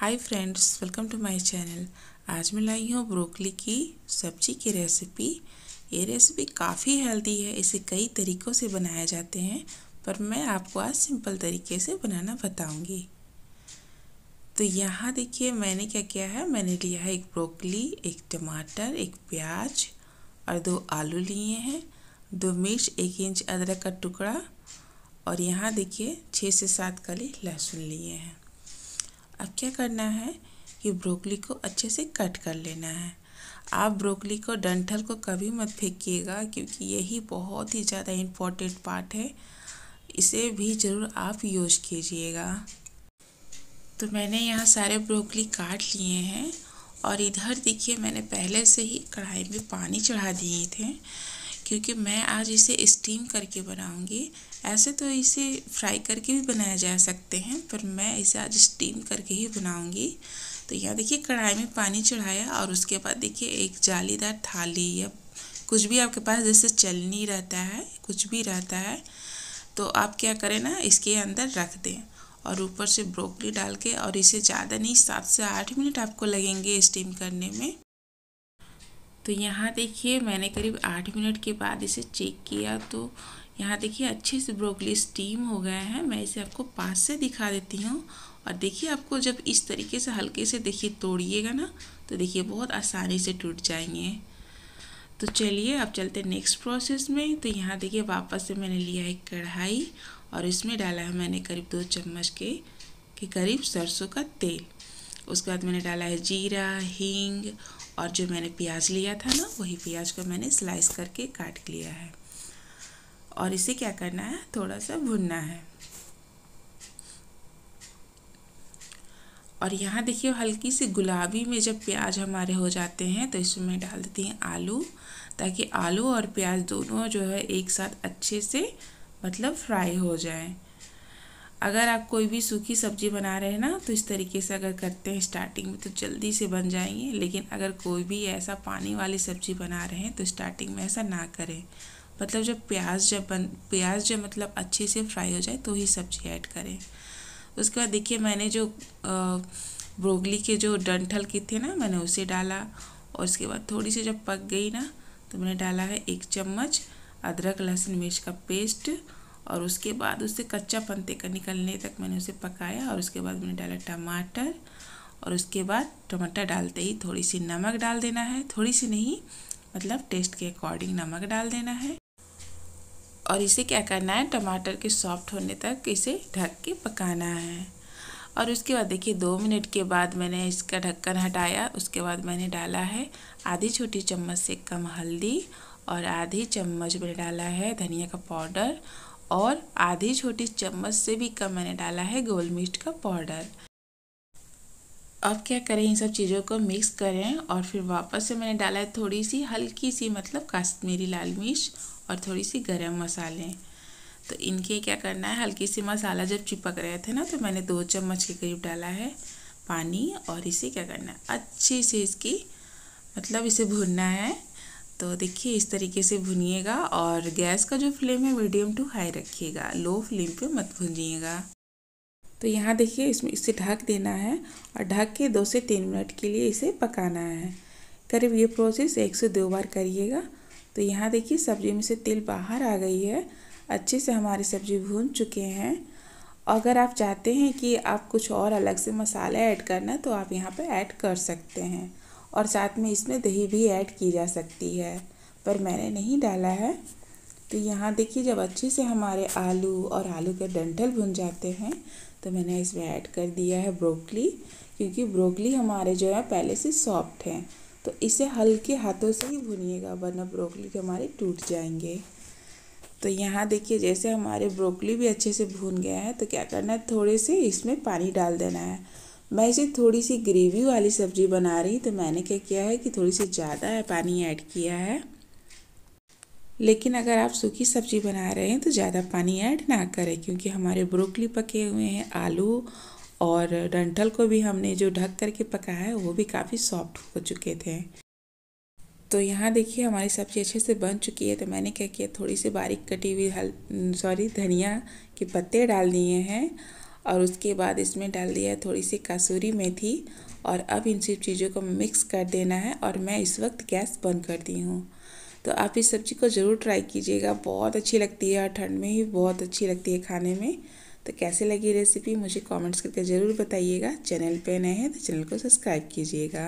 hi friends welcome to my channel आज मैं लाई हूँ ब्रोकली की सब्जी की रेसिपी ये रेसिपी काफ़ी हेल्दी है इसे कई तरीक़ों से बनाए जाते हैं पर मैं आपको आज सिंपल तरीके से बनाना बताऊँगी तो यहाँ देखिए मैंने क्या किया है मैंने लिया है एक ब्रोकली एक टमाटर एक प्याज और दो आलू लिए हैं दो मिर्च एक इंच अदरक का टुकड़ा और यहाँ देखिए छः से सात कली लहसुन लिए हैं अब क्या करना है कि ब्रोकली को अच्छे से कट कर लेना है आप ब्रोकली को डंठल को कभी मत फेंकिएगा क्योंकि यही बहुत ही ज़्यादा इम्पोर्टेंट पार्ट है इसे भी ज़रूर आप यूज कीजिएगा तो मैंने यहाँ सारे ब्रोकली काट लिए हैं और इधर देखिए मैंने पहले से ही कढ़ाई में पानी चढ़ा दिए थे क्योंकि मैं आज इसे स्टीम करके बनाऊंगी ऐसे तो इसे फ्राई करके भी बनाया जा सकते हैं पर मैं इसे आज स्टीम करके ही बनाऊंगी तो यहाँ देखिए कढ़ाई में पानी चढ़ाया और उसके बाद देखिए एक जालीदार थाली या कुछ भी आपके पास जैसे चलनी रहता है कुछ भी रहता है तो आप क्या करें ना इसके अंदर रख दें और ऊपर से ब्रोकली डाल के और इसे ज़्यादा नहीं सात से आठ मिनट आपको लगेंगे स्टीम करने में तो यहाँ देखिए मैंने करीब आठ मिनट के बाद इसे चेक किया तो यहाँ देखिए अच्छे से ब्रोकली स्टीम हो गया है मैं इसे आपको पास से दिखा देती हूँ और देखिए आपको जब इस तरीके से हल्के से देखिए तोड़िएगा ना तो देखिए बहुत आसानी से टूट जाएंगे तो चलिए अब चलते नेक्स्ट प्रोसेस में तो यहाँ देखिए वापस से मैंने लिया एक कढ़ाई और इसमें डाला है मैंने करीब दो चम्मच के के करीब सरसों का तेल उसके बाद मैंने डाला है जीरा हींग और जो मैंने प्याज लिया था ना वही प्याज को मैंने स्लाइस करके काट लिया है और इसे क्या करना है थोड़ा सा भुनना है और यहाँ देखिए हल्की सी गुलाबी में जब प्याज हमारे हो जाते हैं तो इसमें मैं डाल देती हूँ आलू ताकि आलू और प्याज दोनों जो है एक साथ अच्छे से मतलब फ्राई हो जाएं अगर आप कोई भी सूखी सब्जी बना रहे हैं ना तो इस तरीके से अगर करते हैं स्टार्टिंग में तो जल्दी से बन जाएंगे लेकिन अगर कोई भी ऐसा पानी वाली सब्जी बना रहे हैं तो स्टार्टिंग में ऐसा ना करें मतलब जब प्याज जब बन प्याज जब मतलब अच्छे से फ्राई हो जाए तो ही सब्जी ऐड करें उसके बाद देखिए मैंने जो ब्रोगली के जो डंठल के थे ना मैंने उसे डाला और उसके बाद थोड़ी सी जब पक गई ना तो मैंने डाला है एक चम्मच अदरक लहसुन मिर्च का पेस्ट और उसके बाद उसे कच्चा पनते का निकलने तक मैंने उसे पकाया और उसके बाद मैंने डाला टमाटर और उसके बाद टमाटर डालते ही थोड़ी सी नमक डाल देना है थोड़ी सी नहीं मतलब टेस्ट के अकॉर्डिंग नमक डाल देना है और इसे क्या करना है टमाटर के सॉफ्ट होने तक इसे ढक के पकाना है और उसके बाद देखिए दो मिनट के बाद मैंने इसका ढक्कन हटाया उसके बाद मैंने डाला है आधी छोटी चम्मच से कम हल्दी और आधी चम्मच मैंने डाला है धनिया का पाउडर और आधी छोटी चम्मच से भी कम मैंने डाला है गोल मिर्च का पाउडर अब क्या करें इन सब चीज़ों को मिक्स करें और फिर वापस से मैंने डाला है थोड़ी सी हल्की सी मतलब काश्मीरी लाल मिर्च और थोड़ी सी गरम मसाले तो इनके क्या करना है हल्की सी मसाला जब चिपक रहे थे ना तो मैंने दो चम्मच के करीब डाला है पानी और इसे क्या करना है अच्छे से इसकी मतलब इसे भुनना है तो देखिए इस तरीके से भुनिएगा और गैस का जो फ्लेम है मीडियम टू हाई रखिएगा लो फ्लेम पे मत भुनिएगा तो यहाँ देखिए इसमें इसे ढक देना है और ढक के दो से तीन मिनट के लिए इसे पकाना है करीब ये प्रोसेस एक से दो बार करिएगा तो यहाँ देखिए सब्जी में से तेल बाहर आ गई है अच्छे से हमारी सब्जी भून चुके हैं अगर आप चाहते हैं कि आप कुछ और अलग से मसाला ऐड करना तो आप यहाँ पर ऐड कर सकते हैं और साथ में इसमें दही भी ऐड की जा सकती है पर मैंने नहीं डाला है तो यहाँ देखिए जब अच्छे से हमारे आलू और आलू के डंठल भुन जाते हैं तो मैंने इसमें ऐड कर दिया है ब्रोकली क्योंकि ब्रोकली हमारे जो है पहले से सॉफ्ट हैं तो इसे हल्के हाथों से ही भुनिएगा वरना ब्रोकली के हमारे टूट जाएंगे तो यहाँ देखिए जैसे हमारे ब्रोकली भी अच्छे से भून गया है तो क्या करना है थोड़े से इसमें पानी डाल देना है मैं इसे थोड़ी सी ग्रेवी वाली सब्ज़ी बना रही तो मैंने क्या किया है कि थोड़ी सी ज़्यादा पानी ऐड किया है लेकिन अगर आप सूखी सब्ज़ी बना रहे हैं तो ज़्यादा पानी ऐड ना करें क्योंकि हमारे ब्रोकली पके हुए हैं आलू और डंठल को भी हमने जो ढक करके पकाया है वो भी काफ़ी सॉफ्ट हो चुके थे तो यहाँ देखिए हमारी सब्ज़ी अच्छे से बन चुकी है तो मैंने क्या किया थोड़ी सी बारीक कटी हुई हल सॉरी धनिया के पत्ते डाल दिए हैं और उसके बाद इसमें डाल दिया है थोड़ी सी कसूरी मेथी और अब इन सब चीज़ों को मिक्स कर देना है और मैं इस वक्त गैस बंद कर दी हूँ तो आप इस सब्ज़ी को ज़रूर ट्राई कीजिएगा बहुत अच्छी लगती है और ठंड में ही बहुत अच्छी लगती है खाने में तो कैसे लगी रेसिपी मुझे कमेंट्स करके ज़रूर बताइएगा चैनल पे नए हैं तो चैनल को सब्सक्राइब कीजिएगा